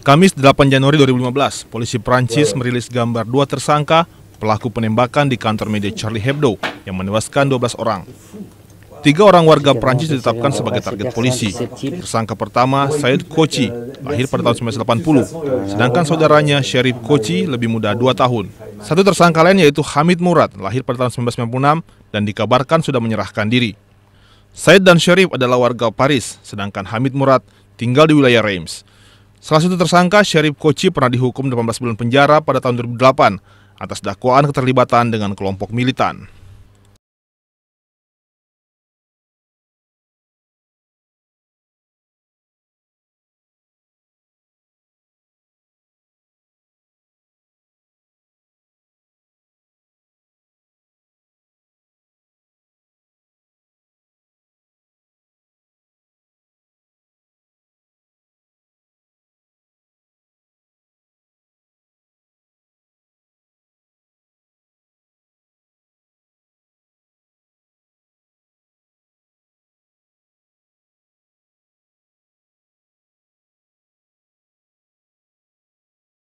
Kamis 8 Januari 2015, polisi Prancis merilis gambar dua tersangka pelaku penembakan di kantor media Charlie Hebdo yang menewaskan 12 orang. Tiga orang warga Prancis ditetapkan sebagai target polisi. Tersangka pertama, Said Kochi, lahir pada tahun 1980, sedangkan saudaranya Sherif Kochi lebih muda dua tahun. Satu tersangka lain yaitu Hamid Murad, lahir pada tahun 1996 dan dikabarkan sudah menyerahkan diri. Said dan Sherif adalah warga Paris, sedangkan Hamid Murad tinggal di wilayah Reims. Salah satu tersangka, Syarif Koci pernah dihukum 18 bulan penjara pada tahun 2008 atas dakwaan keterlibatan dengan kelompok militan.